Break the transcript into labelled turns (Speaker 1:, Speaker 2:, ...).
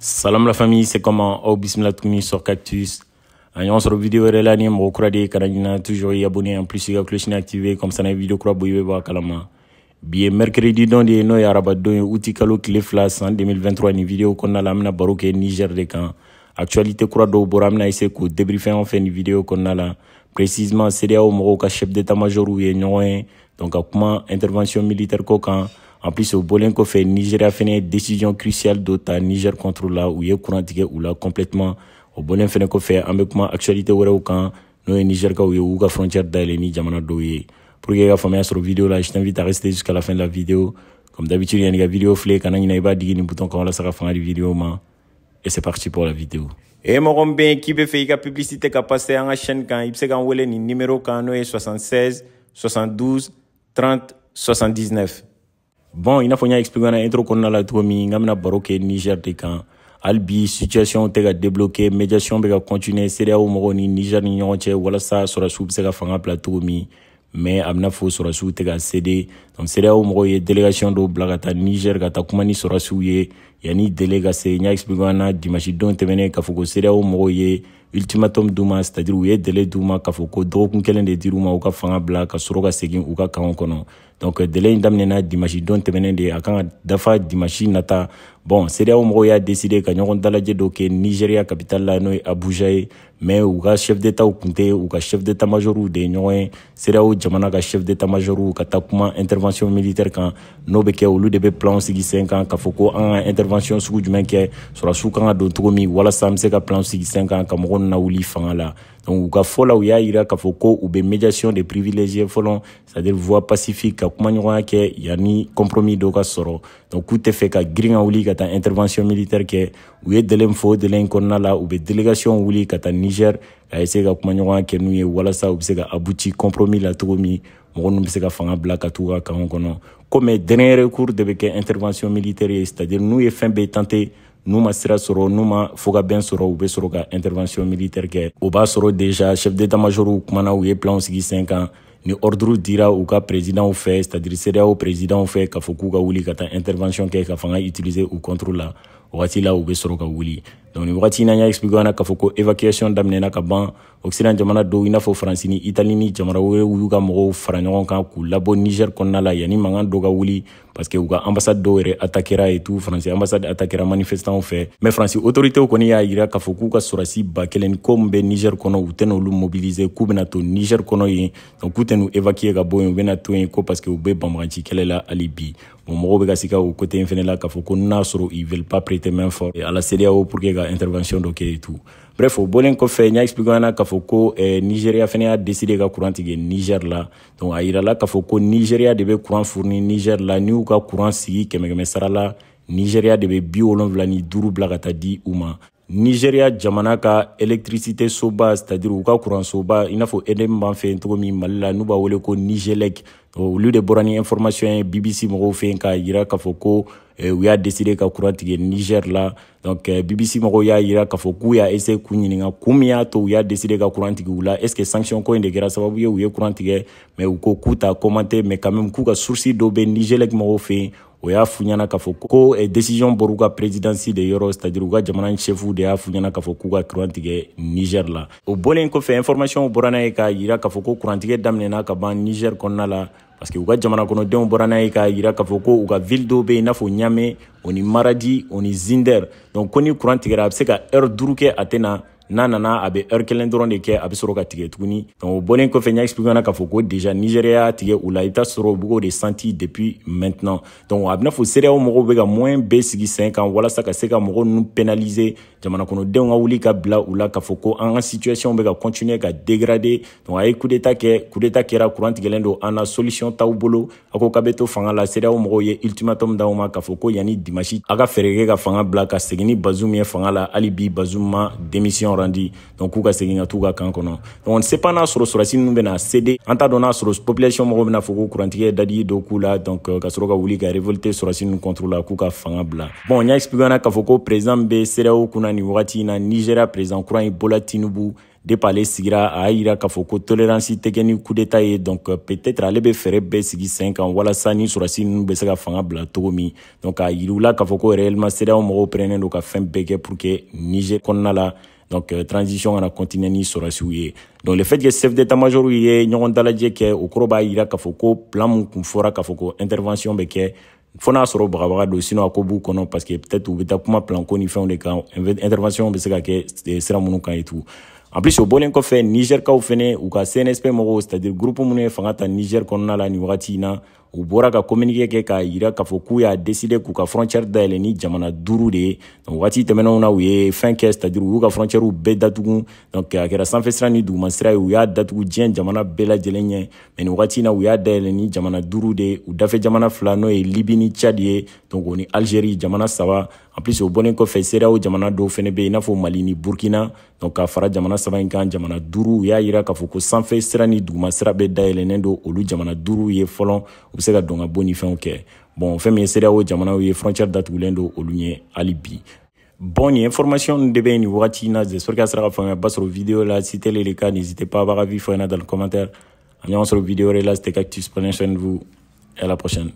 Speaker 1: Salam la famille, c'est comment Au oh, bismillah tout sur Cactus. Ah, on se retrouve vidéo de l'année, mon croix toujours abonné, en plus, il y a cloche activée, comme ça, la vidéo croix, bouillé, voir kalama. Bien, mercredi, des de no yaraba don, outil kalo, clé flas, en 2023, une vidéo qu'on a à baroque, Niger des camp. Actualité croix d'eau, boramna, et c'est qu'au débriefé, on fait une vidéo qu'on a là. Précisément, c'est là où mon chef d'état-major ou y est, hein. donc, à comment intervention militaire, coquin. En plus, au qu'on fait, Nigeria fait ye décision cruciale dota Niger contre la u ye courant tigɛ là complètement Au bolin qu'on fait, an bɛ actualité wɛrɛw kan n'o ye Nigerikaw ye u y'u ka frontière dayɛlɛ ni jamana dɔw pour que i ka faamuya vidéo là je t'invite à rester jusqu'à la fin de la vidéo comme d'habitude y a une vidéo filɛ kana ɲina i b'a pas de bouton kan walasa fin de la vidéo ma et c'est parti pour la vidéo Et mon min qui veut faire bɛ publicité qui a publicité en passe an chaîne quand il bɛ se k'an numéro kan n'o 76 72 30 79 bon i n'a fɔ n y'a expliqué na intro kɔnɔna la cogo min n baro kɛ niger de kan hali bi situation tɛ ka débloqué médiation bɛ ka continuer seereyaw mɔgɔw ni niger ni ɲɔgɔn cɛ walasa sɔrɔsiw be se ka fanga bila cogo min mais a bena fɔ sɔrɔsiw tɛ ka sede donc seereyaw mɔgɔw ye délégation dɔw bila ka taa niger ka taa kuma ni sɔrɔsiw ye yani dele ka se n y'a expliqué na dimasi don tɛmɛnɛ k'a fɔ ko seereyaw mɔgɔw ye ultimatum d'u c'est à dire u ye dele d'u k'a fɔ ko dɔgɔkun kelen de dir'u ma u ka fanga bila ka sɔrɔ ka segin u ka kanw kɔnɔ donc euh, délai in daminɛna dimanche don tɛmɛnen de a kan ka dafa dimanche nata bon seereyaw mɔgɔw y'a décidé ka ɲɔgɔn dalajɛ dɔ kɛ nigeria capital la n'o ye abuja mais u ka chef d'État kun tɛ u ka chef d'état ou de ye ɲɔgɔn ye seereyaw jamana ka chef d'état major ka intervention militaire kan n'o be kɛ olu de be plan sigi sen kan k'a fɔ ko intervention sugu jumɛn kɛ sur kan ka don ou min walasa an be se ka planw sigi sen kan ka mɔgɔ la donc u ka fɔ la u y'a yira k'a fɔ ko be médiation de privilégiés folon c'est à dire voie pacifique ka kumaɲɔgɔnya kɛ yani compromis dɔ ka sɔrɔ donc k'u tɛ fɛ ka girin ka wuli ka taa intervention militaire kɛ u ye l'info de fɔ o délai kɔnɔna la u bɛ délégation wuli ka taa niger ka essayer ka kumaɲɔgɔnya kɛ n'u ye walasa u bɛ se ka abouti compromis la cogo min mɔgɔ nu bɛ se ka fanga bila ka t'u ka kanw kɔnɔ komi dernier recours de bɛ kɛ intervention militaire ye c'est à dire n'u ye fɛn bɛɛ tenter n'u ma sira sɔrɔ n'u ma fogabɛn sɔrɔ u be sɔrɔ ka intervention militaire kɛ o b'a sɔrɔ déjà chef d'état major kumana u ye planw sigi sen kan ni ordre dira u ka ou fɛ c'est à dire CEDEAO présidentw fɛ k'a fɔ k'u ka wuli ka taa intervention kɛ ka fanga utiliser u contre la o wagati la u bɛ sɔrɔ ka wuli donc ni wagati in na y'a expliqué k'a fɔ ko évacuation daminɛna ka ban occidan jamana dɔw i n'a fɔ faransi ni itali ni jamana wɛrɛw y'u ka mɔgɔw fara ɲɔgɔn kan k'u labɔ niger kɔnɔna la yani mankan dɔ ka wuli parce u ka ambasade dɔw yɛrɛ atakera ye tu faransi ambasade atakera manifestanw fɛ mɛn faransi otoritew kɔni y'a yira k'a fɔ k'u ka sorasi ba kelen ko min bɛ niger kɔnɔ u tɛn'olu mobilize k'u bena to niger kɔnɔ yen donc k'u tɛn'u évacuer ka bɔ yen u bena to yen ko parce u be banbagaci kɛlɛ la hali bi mɔgɔw be ka sika o kote in fɛnɛ la k'a fɔ ko n'a sɔrɔ ils veulent pas prêter main fort à la cdao pour que ka intervention dɔ kɛ et tout bref o bolen kɔfɛ n y'a explique ɲana k'a fɔ ko eh, nigeria fɛnɛ y'a décide ka kuran tigɛ niger la donc a yirala k'a fɔ ko nigeria de bɛ kuran furuni niger la ni y'u ka kuran sigi kɛmɛkɛmɛ sara la nigeria de bɛ bi wolonfila ni duuru bila ka taa di u ma Nigeria, jamana ka électricité soba c'est à dire u ka courant soba i n'a fɔ EDEM b'an fɛ yen cogo min Mali la n'u b'a wele ko Nigelec olu de bɔra ni information ye BBC mɔgɔw fɛ yen k'a yira k'a fɔ ko euh, u y'a décidé ka kuran tigɛ Niger la donc BBC mɔgɔw y'a yira k'a fɔ k'u y'a essayé k'u ɲininka kun min y'a to u y'a décidé ka kuran tigɛ u la est ce que sanction ko in de kɛra sababu ye u ye kuran tigɛ mais u ko k'u t'a commenté mais quand même k'u ka source dɔ bɛ Nigelec mɔgɔw fɛ yen o y'a fu ɲana k'a fɔ ko eh, décision bɔr'u ka présidansi de yɔrɔ c'est à dire u ka jamana chefw de y'a fu ɲana k'a fɔ k'u ka kurantigɛ niger la o bɔlen kɔfɛ information bɔra n'a ye k'a yira k'a fɔ ko kurantigɛ daminɛna ka ban niger kɔnɔna la parce u ka jamana kɔnɔdenw bɔra n'a ye k'a yira k'a fɔ ko u ka ville dɔw be yen i n'a fɔ ɲame o ni maradi o ni zinder donc ko ni kurantigɛra a be se ka heure duuru kɛ a tɛ n'a nana a bɛ heure kelen dɔrɔn de kɛ a bɛ sɔrɔ ka tigɛ tuguni donc o bɔlen kɔfɛ n y'a expliqué ɲɛna k'a fɔ ko déjà Nigeria y'a tigɛ u la i bɛ sɔrɔ u de senti depuis maintenant donc a bɛ i n'a fɔ CEDEAO mɔgɔw bɛ ka moyen bɛɛ sigi sen kan walasa ka se ka mɔgɔ ninnu pénaliser jamana kɔnɔdenw ka wuli ka bila u la k'a fɔ ko an ka situation bɛ ka continue ka dégrader donc a ye coup d'état kɛ coup d'état kɛra kuran tigɛlen don an na solution t'aw bolo a ko k'a bɛ to fanga la seerew mɔgɔw ye ultimatum d'aw ma k'a fɔ ko yanni dimanche a ka fɛɛrɛ kɛ ka fanga bila ka segin ni bazum ye fanga la hali bi bazum ma démission rendi donc k'u ka segin ka t'u ka kan kɔnɔ donc on ne sait pas n'a sɔrɔ sɔrɔsi minnu bɛna céder an t'a dɔn n'a sɔrɔ population mɔgɔw bɛna fɔ ko kurantigɛ ye dadigi dɔ k'u la donc euh, ka sɔrɔ ka wuli ka révolter sɔrɔsi ninnu contre la k'u ka fanga bila bon n y'a expliqué ɲɛna k'a fɔ ko président bɛ seerew kunna na nin wagati na kura ye tinubu a y'a donc euh, peut-être be fɛɛrɛ sigi kan ni be se ka donc a yiriwla k'a ko réellement sedeyaw mɔgɔw do ka fɛn bɛɛ pour que niger la donc euh, transition kana continue ni sɔrɔsiw ye donc le fait que chef d'état major ye ɲɔgɔn dalajɛ kɛ o kɔrɔ b'a ko plan intervention bɛ fo n'a sɔrɔ bagabaga don sinɔ a ko b'u kɔnɔ peut-être u be pour kuma plan ni fɛnw de kan intervention be se ka kɛ sira minnu kan ye en plus o bolen kɔfɛ nigɛrikaw fɛnɛ u ka cnsp mɔgɔw c'est à dire groupe minnu ye fanga ta nigɛr kɔnɔna la ni u bɔra ka kominike kɛ k'a yira k'a fɔ k'u y'a deside k'u ka frontiɛri dayɛlɛ ni jamana duru de ye donc wagati tɛmɛnenw na u ye fɛn kɛ cestadire u y'u ka frontiɛriw bɛɛ datugu donc a kɛra sanfɛ sira ni duguma sira ye u y'a datugu diɲɛ jamana bɛɛ lajɛlen ɲɛ ma ni wagati na u y'a dayɛlɛ ni jamana duru de u dafɛ jamana fila n'o ye libi ni cadi ye donc o ni algérie jamana saba en plus o bɔlen kɔfɛ seereya o jamana dɔw fɛnɛ be i n'a fɔ mali ni burkina donc k'a fara jamana saba yi kan jamana duru u y'a yira k'a fɔ ko sanfɛ sira ni duguma sira bɛɛ dayɛlɛnen do olu jamana duru ye fɔlɔ se ka don ka bɔ ni fɛnw kɛ bɔn fɛn min ye seereyaw jamanaw ye frontière datugulen don olu ye hali bi Bon, les informations de bien, j'espère que ça sur le vidéo là. Si tel est le cas, n'hésitez pas à avoir avis, dans le commentaire. sur le vidéo là, c'était Cactus. Prenez soin de vous et à la prochaine.